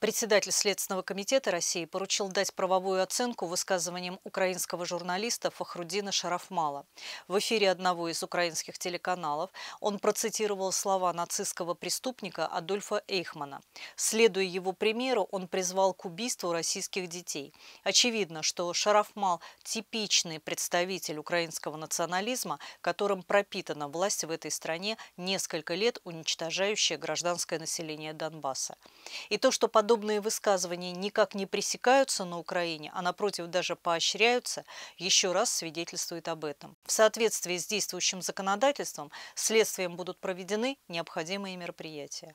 Председатель Следственного комитета России поручил дать правовую оценку высказываниям украинского журналиста Фахрудина Шарафмала. В эфире одного из украинских телеканалов он процитировал слова нацистского преступника Адольфа Эйхмана. Следуя его примеру, он призвал к убийству российских детей. Очевидно, что Шарафмал – типичный представитель украинского национализма, которым пропитана власть в этой стране несколько лет уничтожающая гражданское население Донбасса. И то, что под подобные высказывания никак не пресекаются на Украине, а напротив даже поощряются, еще раз свидетельствует об этом. В соответствии с действующим законодательством следствием будут проведены необходимые мероприятия.